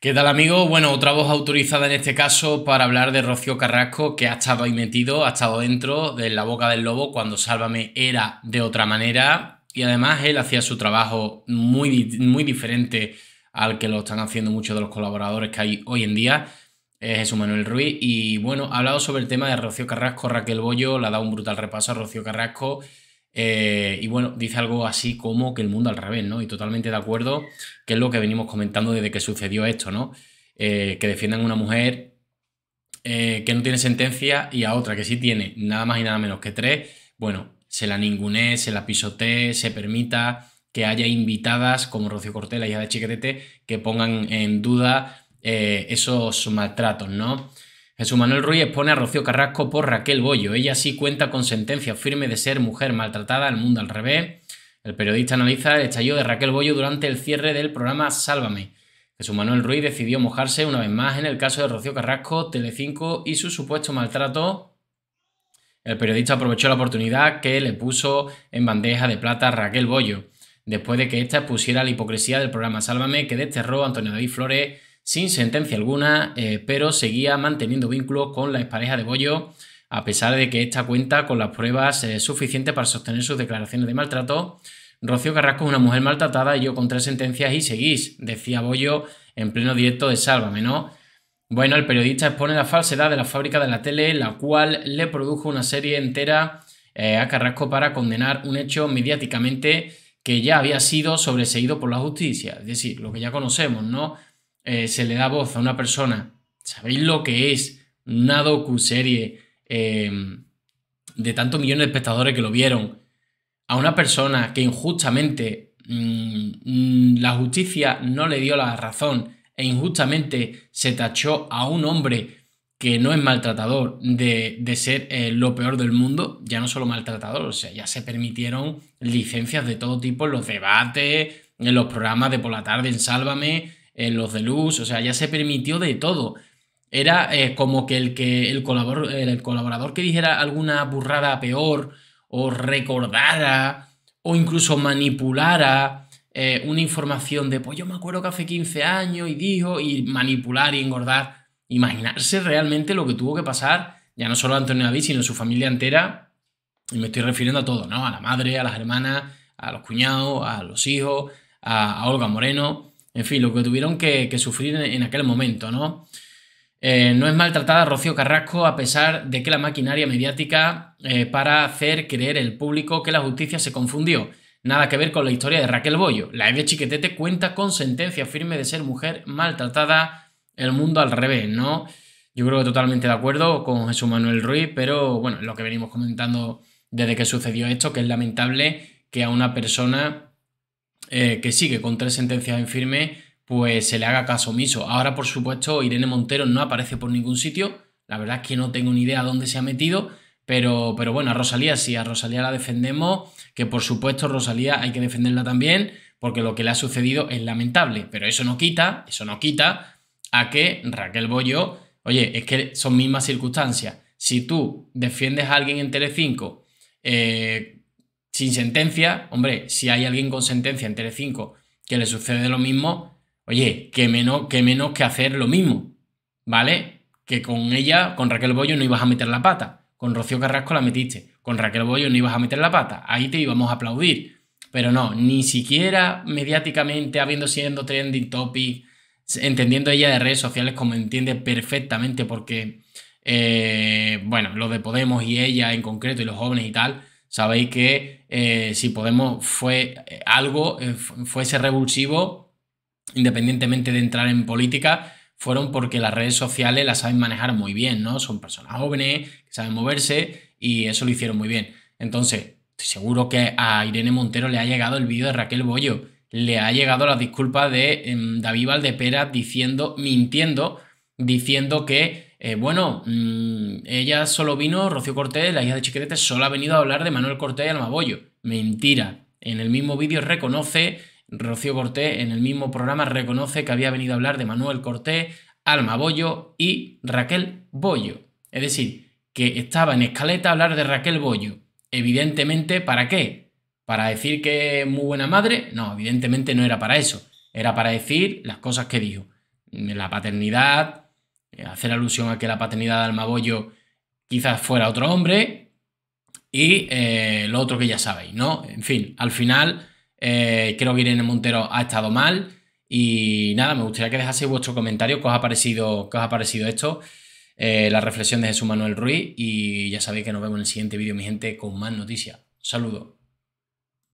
¿Qué tal amigo? Bueno, otra voz autorizada en este caso para hablar de Rocío Carrasco, que ha estado ahí metido, ha estado dentro de la boca del lobo cuando Sálvame era de otra manera y además él hacía su trabajo muy, muy diferente al que lo están haciendo muchos de los colaboradores que hay hoy en día, es Jesús Manuel Ruiz. Y bueno, ha hablado sobre el tema de Rocío Carrasco, Raquel Bollo, le ha dado un brutal repaso a Rocío Carrasco eh, y bueno, dice algo así como que el mundo al revés, ¿no? Y totalmente de acuerdo, que es lo que venimos comentando desde que sucedió esto, ¿no? Eh, que defiendan a una mujer eh, que no tiene sentencia y a otra que sí tiene nada más y nada menos que tres, bueno, se la ningune se la pisotee, se permita que haya invitadas como Rocío Cortela y hija Chiquetete, que pongan en duda esos maltratos, ¿no? Jesús Manuel Ruiz expone a Rocío Carrasco por Raquel Bollo. Ella sí cuenta con sentencia firme de ser mujer maltratada al mundo al revés. El periodista analiza el estallido de Raquel Bollo durante el cierre del programa Sálvame. Jesús Manuel Ruiz decidió mojarse una vez más en el caso de Rocío Carrasco, Telecinco y su supuesto maltrato. El periodista aprovechó la oportunidad que le puso en bandeja de plata Raquel Bollo, después de que ésta expusiera la hipocresía del programa Sálvame que desterró a Antonio David Flores sin sentencia alguna, eh, pero seguía manteniendo vínculos con la expareja de Bollo, a pesar de que esta cuenta con las pruebas suficientes para sostener sus declaraciones de maltrato. Rocío Carrasco es una mujer maltratada y yo con tres sentencias y seguís, decía Bollo en pleno directo de Sálvame, ¿no? Bueno, el periodista expone la falsedad de la fábrica de la tele, la cual le produjo una serie entera eh, a Carrasco para condenar un hecho mediáticamente que ya había sido sobreseído por la justicia, es decir, lo que ya conocemos, ¿no? Eh, se le da voz a una persona, ¿sabéis lo que es una docu-serie em, de tantos millones de espectadores que lo vieron? A una persona que injustamente mm, mm, la justicia no le dio la razón e injustamente se tachó a un hombre que no es maltratador de, ser eh, lo peor del mundo, ya no solo maltratador, o sea, ya se permitieron licencias de todo tipo en los debates, en los programas de por la tarde, en Sálvame, en los Luz, o sea, ya se permitió de todo. Era eh, como que el, que el colaborador, el colaborador que dijera alguna burrada peor, o recordara, o incluso manipulara eh, una información de, pues yo me acuerdo que hace 15 años y dijo, y manipular y engordar. Imaginarse realmente lo que tuvo que pasar, ya no solo Antonio David, sino a su familia entera, y me estoy refiriendo a todo, ¿no? A la madre, a las hermanas, a los cuñados, a los hijos, a Olga Moreno en fin, lo que tuvieron que, sufrir en, aquel momento, ¿no? Eh, no es maltratada Rocío Carrasco a pesar de que la maquinaria mediática eh, para hacer creer el público que la justicia se confundió. Nada que ver con la historia de Raquel Bollo. La Eve Chiquetete cuenta con sentencia firme de ser mujer maltratada, el mundo al revés, ¿no? Yo creo que totalmente de acuerdo con Jesús Manuel Ruiz, pero bueno, lo que venimos comentando desde que sucedió esto, que es lamentable que a una persona eh, que sigue con tres sentencias en firme, pues se le haga caso omiso. Ahora, por supuesto, Irene Montero no aparece por ningún sitio. La verdad es que no tengo ni idea dónde se ha metido, pero, pero bueno, a Rosalía sí, a Rosalía la defendemos, que por supuesto Rosalía hay que defenderla también, porque lo que le ha sucedido es lamentable. Pero eso no quita, eso no quita a que Raquel Bollo, oye, es que son mismas circunstancias. Si tú defiendes a alguien en Telecinco, eh, sin sentencia, hombre, si hay alguien con sentencia en Tele5 que le sucede lo mismo, oye, qué menos, que menos que hacer lo mismo, ¿vale? Que con ella, con Raquel Bollo no ibas a meter la pata, con Rocío Carrasco la metiste, con Raquel Bollo no ibas a meter la pata, ahí te íbamos a aplaudir, pero no, ni siquiera mediáticamente, habiendo siendo trending topic, entendiendo ella de redes sociales como entiende perfectamente, porque, eh, bueno, lo de Podemos y ella en concreto y los jóvenes y tal, Sabéis que eh, si Podemos fue eh, algo, eh, fuese revulsivo, independientemente de entrar en política, fueron porque las redes sociales las saben manejar muy bien, ¿no? Son personas jóvenes, que saben moverse y eso lo hicieron muy bien. Entonces, seguro que a Irene Montero le ha llegado el vídeo de Raquel Bollo, le ha llegado la disculpa de em, David Valdepera diciendo, mintiendo, diciendo que eh, bueno, mm, ella solo vino, Rocío Cortés, la hija de Chiquete, solo ha venido a hablar de Manuel Cortés y Almabollo. Mentira. En el mismo vídeo reconoce, Rocío Cortés, en el mismo programa reconoce que había venido a hablar de Manuel Cortés, Almabollo y Raquel Bollo. Es decir, que estaba en escaleta a hablar de Raquel Bollo. Evidentemente, ¿para qué? ¿Para decir que es muy buena madre? No, evidentemente no era para eso. Era para decir las cosas que dijo. La paternidad, eh, hacer alusión a que la paternidad de Almagollo quizás fuera otro hombre, y eh, lo otro que ya sabéis, ¿no? En fin, al final eh, creo que Irene Montero ha estado mal y nada, me gustaría que dejaseis vuestro comentario, qué os ha parecido, os ha esto, la reflexión de Jesús Manuel Ruiz y ya sabéis que nos vemos en el siguiente vídeo, mi gente, con más noticias. Saludos.